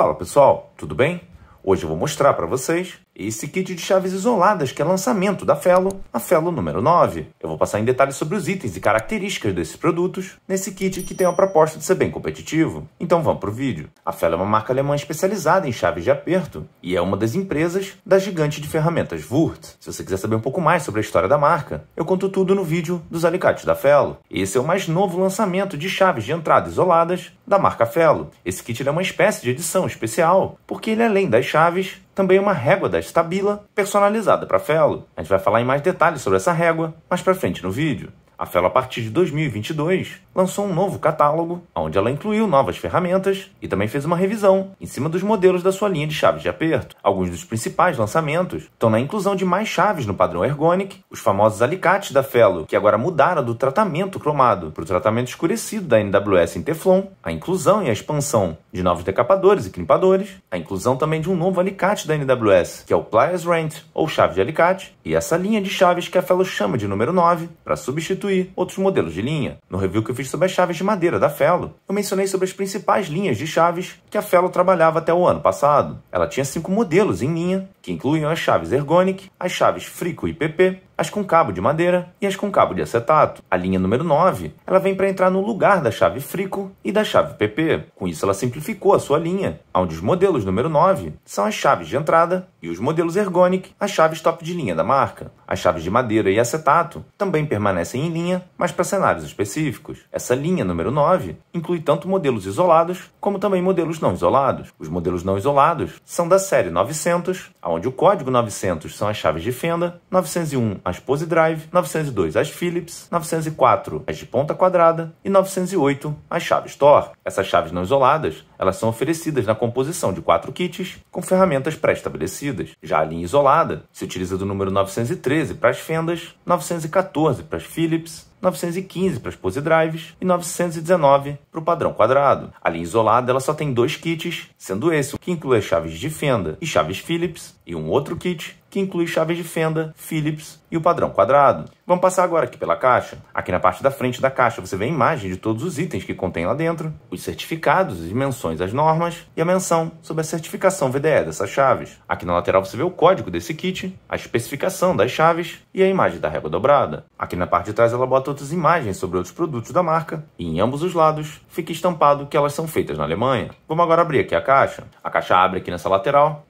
Fala pessoal, tudo bem? Hoje eu vou mostrar para vocês esse kit de chaves isoladas que é lançamento da Felo, a Felo número 9. Eu vou passar em detalhes sobre os itens e características desses produtos nesse kit que tem a proposta de ser bem competitivo. Então vamos para o vídeo. A Felo é uma marca alemã especializada em chaves de aperto e é uma das empresas da gigante de ferramentas Wurth. Se você quiser saber um pouco mais sobre a história da marca, eu conto tudo no vídeo dos alicates da Felo. Esse é o mais novo lançamento de chaves de entrada isoladas da marca Felo. Esse kit é uma espécie de edição especial, porque ele é além das chaves, também uma régua da Stabila personalizada para Felo. A gente vai falar em mais detalhes sobre essa régua mais para frente no vídeo. A Fellow, a partir de 2022, lançou um novo catálogo, onde ela incluiu novas ferramentas e também fez uma revisão em cima dos modelos da sua linha de chaves de aperto. Alguns dos principais lançamentos estão na inclusão de mais chaves no padrão Ergonic, os famosos alicates da Fellow, que agora mudaram do tratamento cromado para o tratamento escurecido da NWS em Teflon, a inclusão e a expansão de novos decapadores e crimpadores, a inclusão também de um novo alicate da NWS, que é o Pliers Rant, ou chave de alicate, e essa linha de chaves que a Fellow chama de número 9, para substituir substituir outros modelos de linha. No review que eu fiz sobre as chaves de madeira da Felo, eu mencionei sobre as principais linhas de chaves que a Felo trabalhava até o ano passado. Ela tinha cinco modelos em linha, que incluíam as chaves Ergonic, as chaves Frico e PP, as com cabo de madeira e as com cabo de acetato. A linha número 9 ela vem para entrar no lugar da chave Frico e da chave PP. Com isso, ela simplificou a sua linha, onde os modelos número 9 são as chaves de entrada e os modelos Ergonic, as chaves top de linha da marca. As chaves de madeira e acetato também permanecem em linha, mas para cenários específicos. Essa linha número 9 inclui tanto modelos isolados como também modelos não isolados. Os modelos não isolados são da série 900, onde o código 900 são as chaves de fenda, 901 as Pose Drive, 902 as Philips, 904 as de ponta quadrada e 908 as chaves Thor. Essas chaves não isoladas, elas são oferecidas na composição de quatro kits com ferramentas pré-estabelecidas. Já a linha isolada se utiliza do número 913 para as fendas, 914 para as Philips, 915 para as pose drives e 919 para o padrão quadrado. A linha isolada ela só tem dois kits, sendo esse que inclui as chaves de fenda e chaves Philips e um outro kit que inclui chaves de fenda, Phillips e o padrão quadrado. Vamos passar agora aqui pela caixa. Aqui na parte da frente da caixa você vê a imagem de todos os itens que contém lá dentro, os certificados, as menções às normas e a menção sobre a certificação VDE dessas chaves. Aqui na lateral você vê o código desse kit, a especificação das chaves e a imagem da régua dobrada. Aqui na parte de trás ela bota outras imagens sobre outros produtos da marca e em ambos os lados fica estampado que elas são feitas na Alemanha. Vamos agora abrir aqui a caixa. A caixa abre aqui nessa lateral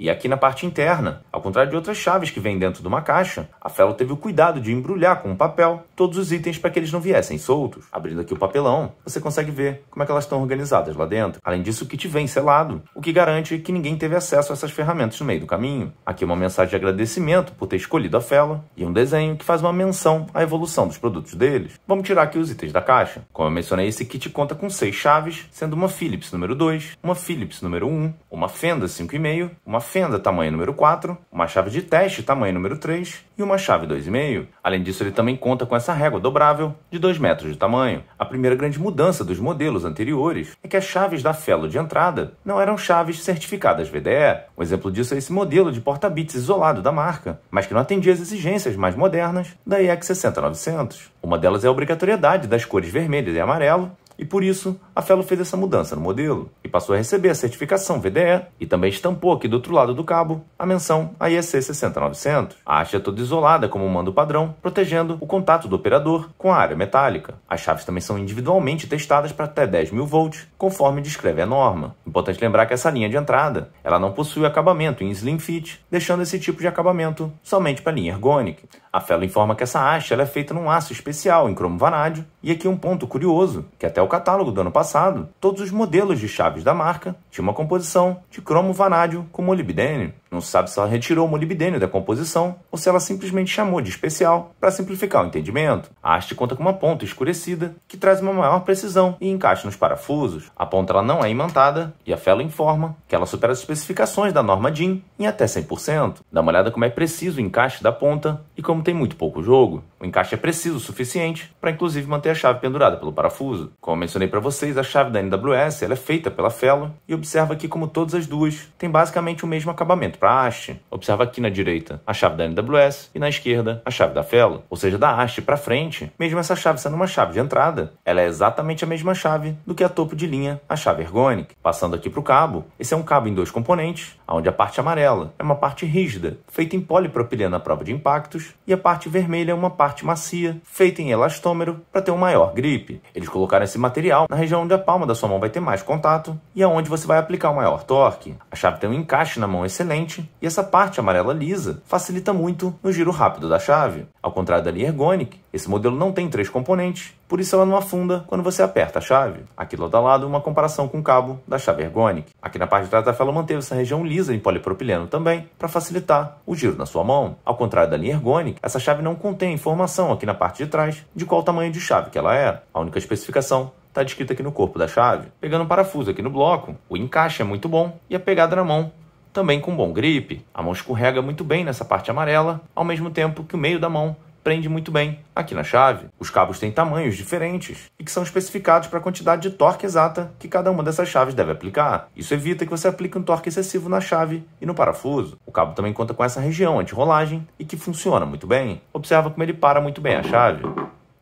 e aqui na parte interna, ao contrário de outras chaves que vêm dentro de uma caixa, a Fellow teve o cuidado de embrulhar com um papel todos os itens para que eles não viessem soltos. Abrindo aqui o papelão, você consegue ver como é que elas estão organizadas lá dentro. Além disso, o kit vem selado, o que garante que ninguém teve acesso a essas ferramentas no meio do caminho. Aqui uma mensagem de agradecimento por ter escolhido a Fellow e um desenho que faz uma menção à evolução dos produtos deles. Vamos tirar aqui os itens da caixa. Como eu mencionei, esse kit conta com seis chaves, sendo uma Philips número 2, uma Philips número 1, um, uma Fenda 5,5, uma fenda tamanho número 4, uma chave de teste tamanho número 3 e uma chave 2,5. Além disso, ele também conta com essa régua dobrável de 2 metros de tamanho. A primeira grande mudança dos modelos anteriores é que as chaves da Fellow de entrada não eram chaves certificadas VDE. Um exemplo disso é esse modelo de porta-bits isolado da marca, mas que não atendia às exigências mais modernas da EX60900. Uma delas é a obrigatoriedade das cores vermelha e amarelo, e por isso a Fellow fez essa mudança no modelo e passou a receber a certificação VDE e também estampou aqui do outro lado do cabo a menção a IEC 60900. A haste é toda isolada como manda o padrão, protegendo o contato do operador com a área metálica. As chaves também são individualmente testadas para até 10 mil volts, conforme descreve a norma. Importante lembrar que essa linha de entrada ela não possui acabamento em slim fit, deixando esse tipo de acabamento somente para a linha ergônica. A fela informa que essa haste é feita num aço especial em cromo vanádio, e aqui um ponto curioso, que até o catálogo do ano passado, todos os modelos de chaves da marca tinham uma composição de cromo vanádio com molibdênio. Não se sabe se ela retirou o molibdênio da composição ou se ela simplesmente chamou de especial para simplificar o entendimento. A haste conta com uma ponta escurecida que traz uma maior precisão e encaixe nos parafusos. A ponta ela não é imantada e a fela informa que ela supera as especificações da norma DIN em até 100%. Dá uma olhada como é preciso o encaixe da ponta e como tem muito pouco jogo. O encaixe é preciso o suficiente para inclusive manter a chave pendurada pelo parafuso. Como eu mencionei para vocês, a chave da NWS é feita pela Fellow e observa que como todas as duas, tem basicamente o mesmo acabamento para a haste. Observa aqui na direita a chave da NWS e na esquerda a chave da Fellow, ou seja, da haste para frente, mesmo essa chave sendo uma chave de entrada, ela é exatamente a mesma chave do que a topo de linha, a chave ergonic. Passando aqui para o cabo, esse é um cabo em dois componentes, onde a parte amarela é uma parte rígida, feita em polipropileno à prova de impactos, e a parte vermelha é uma parte parte macia, feita em elastômero, para ter um maior grip. Eles colocaram esse material na região onde a palma da sua mão vai ter mais contato e aonde é você vai aplicar o maior torque. A chave tem um encaixe na mão excelente e essa parte amarela lisa facilita muito no giro rápido da chave. Ao contrário da linha Ergonic, esse modelo não tem três componentes, por isso ela não afunda quando você aperta a chave. Aqui do lado a lado, uma comparação com o cabo da chave ergonic. Aqui na parte de trás da tela manteve essa região lisa em polipropileno também, para facilitar o giro na sua mão. Ao contrário da linha ergônica, essa chave não contém informação aqui na parte de trás de qual tamanho de chave que ela era. É. A única especificação está descrita aqui no corpo da chave. Pegando um parafuso aqui no bloco, o encaixe é muito bom e a pegada na mão também com bom grip. A mão escorrega muito bem nessa parte amarela, ao mesmo tempo que o meio da mão prende muito bem aqui na chave. Os cabos têm tamanhos diferentes e que são especificados para a quantidade de torque exata que cada uma dessas chaves deve aplicar. Isso evita que você aplique um torque excessivo na chave e no parafuso. O cabo também conta com essa região anti-rolagem e que funciona muito bem. Observa como ele para muito bem a chave.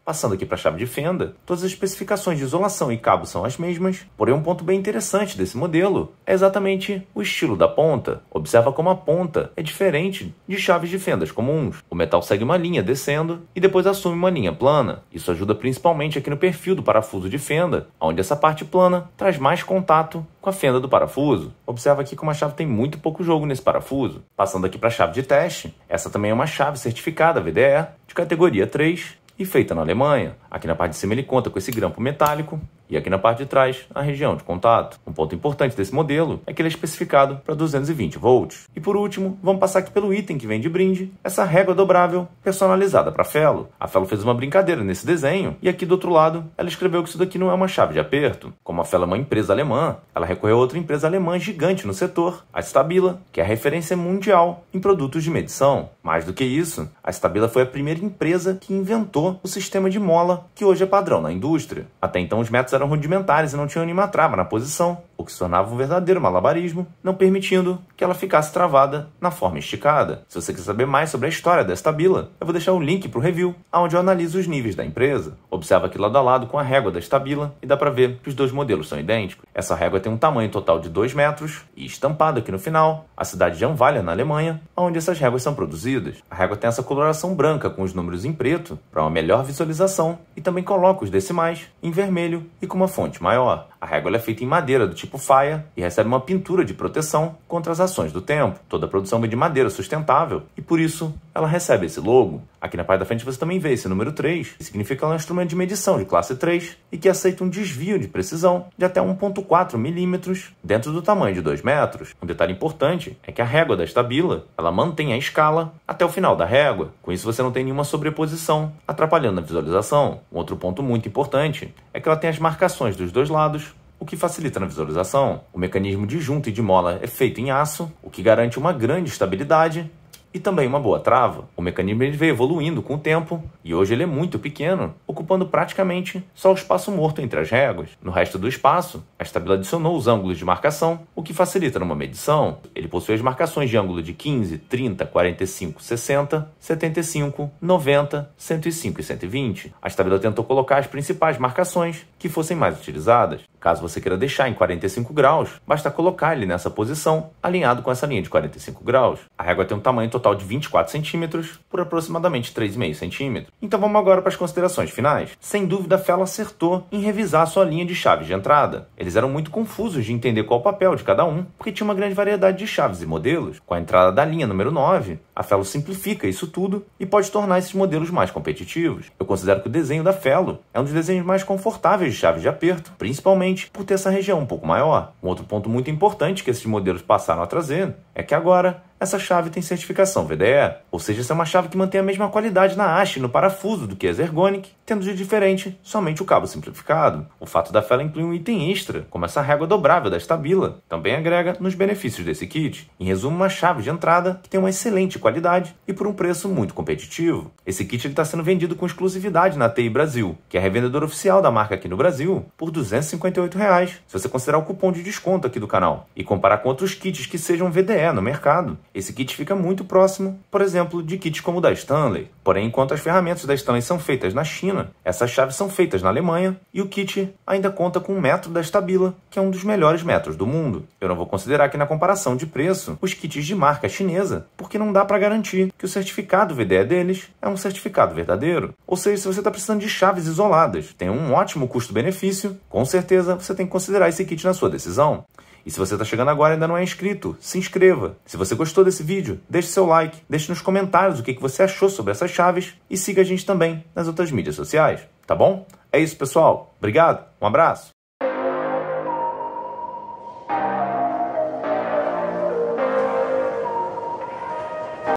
Passando aqui para a chave de fenda, todas as especificações de isolação e cabo são as mesmas, porém um ponto bem interessante desse modelo é exatamente o estilo da ponta. Observa como a ponta é diferente de chaves de fendas comuns. O metal segue uma linha descendo e depois assume uma linha plana. Isso ajuda principalmente aqui no perfil do parafuso de fenda, onde essa parte plana traz mais contato com a fenda do parafuso. Observa aqui como a chave tem muito pouco jogo nesse parafuso. Passando aqui para a chave de teste, essa também é uma chave certificada VDE de categoria 3 e feita na Alemanha. Aqui na parte de cima ele conta com esse grampo metálico e aqui na parte de trás, a região de contato. Um ponto importante desse modelo é que ele é especificado para 220 volts. E por último, vamos passar aqui pelo item que vem de brinde, essa régua dobrável personalizada para Felo. A Felo fez uma brincadeira nesse desenho e aqui do outro lado ela escreveu que isso daqui não é uma chave de aperto. Como a Felo é uma empresa alemã, ela recorreu a outra empresa alemã gigante no setor, a Stabila, que é a referência mundial em produtos de medição. Mais do que isso, a Stabila foi a primeira empresa que inventou o sistema de mola que hoje é padrão na indústria. Até então os metros eram rudimentares e não tinham nenhuma trava na posição que tornava um verdadeiro malabarismo, não permitindo que ela ficasse travada na forma esticada. Se você quiser saber mais sobre a história desta bila, eu vou deixar um link para o review, onde eu analiso os níveis da empresa. Observa aqui lado a lado com a régua da estabila e dá para ver que os dois modelos são idênticos. Essa régua tem um tamanho total de 2 metros e estampado aqui no final a cidade de Anvalha, na Alemanha, onde essas réguas são produzidas. A régua tem essa coloração branca com os números em preto para uma melhor visualização e também coloca os decimais em vermelho e com uma fonte maior. A régua é feita em madeira do tipo faia e recebe uma pintura de proteção contra as ações do tempo. Toda a produção vem é de madeira sustentável e por isso ela recebe esse logo. Aqui na parte da frente você também vê esse número 3, que significa que é um instrumento de medição de classe 3 e que aceita um desvio de precisão de até 1.4 milímetros dentro do tamanho de 2 metros. Um detalhe importante é que a régua da estabila ela mantém a escala até o final da régua. Com isso você não tem nenhuma sobreposição, atrapalhando a visualização. Um outro ponto muito importante é que ela tem as marcações dos dois lados o que facilita na visualização. O mecanismo de junta e de mola é feito em aço, o que garante uma grande estabilidade e também uma boa trava. O mecanismo ele veio evoluindo com o tempo e hoje ele é muito pequeno, ocupando praticamente só o espaço morto entre as réguas. No resto do espaço, a estabilidade adicionou os ângulos de marcação, o que facilita numa medição. Ele possui as marcações de ângulo de 15, 30, 45, 60, 75, 90, 105 e 120. A estabilidade tentou colocar as principais marcações que fossem mais utilizadas. Caso você queira deixar em 45 graus, basta colocar ele nessa posição, alinhado com essa linha de 45 graus. A régua tem um tamanho total de 24 centímetros por aproximadamente 3,5 centímetros. Então vamos agora para as considerações finais. Sem dúvida, Fellow acertou em revisar sua linha de chaves de entrada. Eles eram muito confusos de entender qual o papel de cada um, porque tinha uma grande variedade de chaves e modelos. Com a entrada da linha número 9, a Felo simplifica isso tudo e pode tornar esses modelos mais competitivos. Eu considero que o desenho da Felo é um dos desenhos mais confortáveis de chaves de aperto, principalmente justamente por ter essa região um pouco maior. Um outro ponto muito importante que esses modelos passaram a trazer é que agora essa chave tem certificação VDE, ou seja, essa é uma chave que mantém a mesma qualidade na haste e no parafuso do que as Ergonic, tendo de diferente somente o cabo simplificado. O fato da fela inclui um item extra, como essa régua dobrável da Stabila, também agrega nos benefícios desse kit. Em resumo, uma chave de entrada que tem uma excelente qualidade e por um preço muito competitivo. Esse kit está sendo vendido com exclusividade na TI Brasil, que é a revendedora oficial da marca aqui no Brasil, por R$ 258, reais, se você considerar o cupom de desconto aqui do canal, e comparar com outros kits que sejam VDE no mercado. Esse kit fica muito próximo, por exemplo, de kits como o da Stanley. Porém, enquanto as ferramentas da Stanley são feitas na China, essas chaves são feitas na Alemanha e o kit ainda conta com um metro da Stabila, que é um dos melhores metros do mundo. Eu não vou considerar aqui na comparação de preço os kits de marca chinesa, porque não dá para garantir que o certificado VDE deles é um certificado verdadeiro. Ou seja, se você está precisando de chaves isoladas, tem um ótimo custo-benefício, com certeza você tem que considerar esse kit na sua decisão. E se você está chegando agora e ainda não é inscrito, se inscreva. Se você gostou desse vídeo, deixe seu like, deixe nos comentários o que você achou sobre essas chaves e siga a gente também nas outras mídias sociais, tá bom? É isso, pessoal. Obrigado, um abraço.